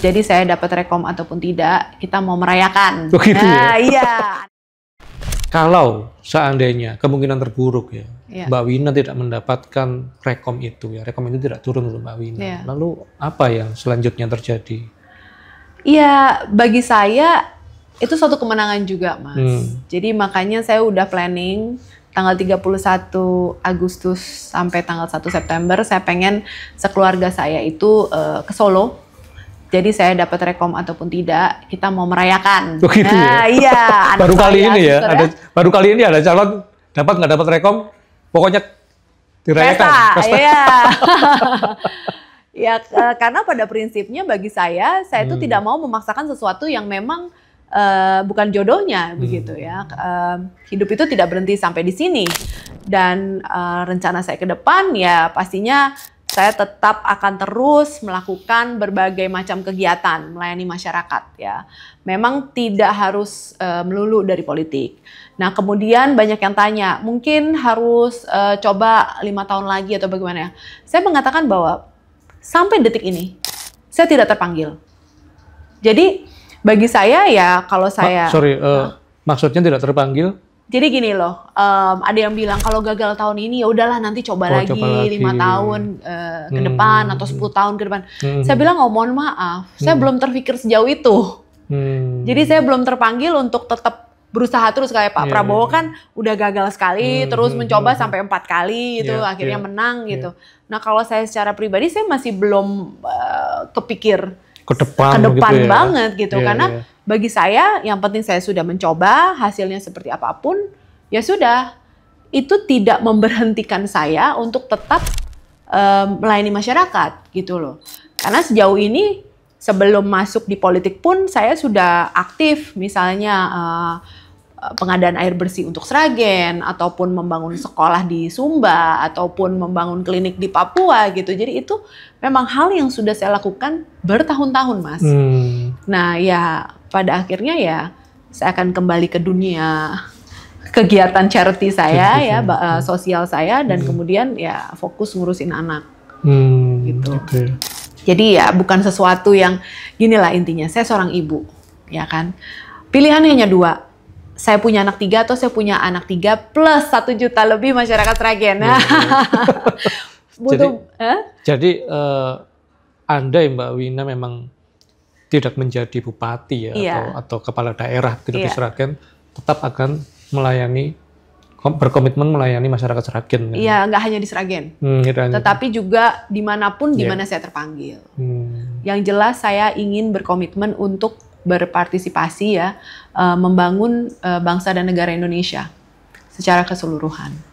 Jadi saya dapat rekom ataupun tidak, kita mau merayakan. Oh, gitu ya? nah, iya. Kalau seandainya kemungkinan terburuk ya, ya, Mbak Wina tidak mendapatkan rekom itu ya, rekom itu tidak turun untuk Mbak Wina. Ya. Lalu apa yang selanjutnya terjadi? Iya, bagi saya itu suatu kemenangan juga, Mas. Hmm. Jadi makanya saya udah planning tanggal 31 Agustus sampai tanggal 1 September saya pengen sekeluarga saya itu uh, ke Solo jadi saya dapat rekom ataupun tidak, kita mau merayakan. Oh, gitu ya? nah, iya. baru kali ini ya, ya, ada, baru kali ini ada calon dapat nggak dapat rekom, pokoknya dirayakan. Pesta. iya. ya, karena pada prinsipnya bagi saya, saya itu hmm. tidak mau memaksakan sesuatu yang memang uh, bukan jodohnya, hmm. begitu ya. Uh, hidup itu tidak berhenti sampai di sini. Dan uh, rencana saya ke depan ya pastinya saya tetap akan terus melakukan berbagai macam kegiatan melayani masyarakat ya. Memang tidak harus e, melulu dari politik. Nah kemudian banyak yang tanya, mungkin harus e, coba lima tahun lagi atau bagaimana Saya mengatakan bahwa sampai detik ini saya tidak terpanggil. Jadi bagi saya ya kalau saya Ma sorry uh, nah, maksudnya tidak terpanggil jadi gini loh, um, ada yang bilang kalau gagal tahun ini ya udahlah nanti coba oh, lagi lima tahun uh, ke hmm. depan atau 10 hmm. tahun ke depan. Hmm. Saya bilang oh mohon maaf, hmm. saya belum terpikir sejauh itu. Hmm. Jadi saya belum terpanggil untuk tetap berusaha terus kayak Pak yeah. Prabowo iya. kan udah gagal sekali, hmm. terus hmm, mencoba hmm, hmm. sampai empat kali gitu, yeah, akhirnya yeah. menang iya. gitu. Yeah. Nah kalau saya secara pribadi saya masih belum uh, kepikir ke depan, ke depan gitu ya. banget gitu yeah, karena yeah bagi saya yang penting saya sudah mencoba, hasilnya seperti apapun, ya sudah. Itu tidak memberhentikan saya untuk tetap um, melayani masyarakat gitu loh. Karena sejauh ini sebelum masuk di politik pun saya sudah aktif misalnya uh, pengadaan air bersih untuk Sragen ataupun membangun sekolah di Sumba ataupun membangun klinik di Papua gitu. Jadi itu memang hal yang sudah saya lakukan bertahun-tahun, Mas. Hmm. Nah, ya pada akhirnya ya saya akan kembali ke dunia kegiatan charity saya ya eh, sosial saya dan hmm. kemudian ya fokus ngurusin anak hmm, gitu okay. jadi ya bukan sesuatu yang lah intinya saya seorang ibu ya kan pilihannya hanya dua saya punya anak tiga atau saya punya anak tiga plus satu juta lebih masyarakat ragena. Iya, iya. butuh eh? jadi, huh? jadi uh, eh, anda Mbak Wina memang tidak menjadi bupati ya yeah. atau, atau kepala daerah gitu yeah. di Seragen tetap akan melayani berkomitmen melayani masyarakat Seragen. Kan. Iya, nggak hanya di Seragen, hmm, gitu, tetapi gitu. juga dimanapun dimana iya. yeah. saya terpanggil. Hmm. Yang jelas saya ingin berkomitmen untuk berpartisipasi ya, eh, membangun eh, bangsa dan negara Indonesia secara keseluruhan.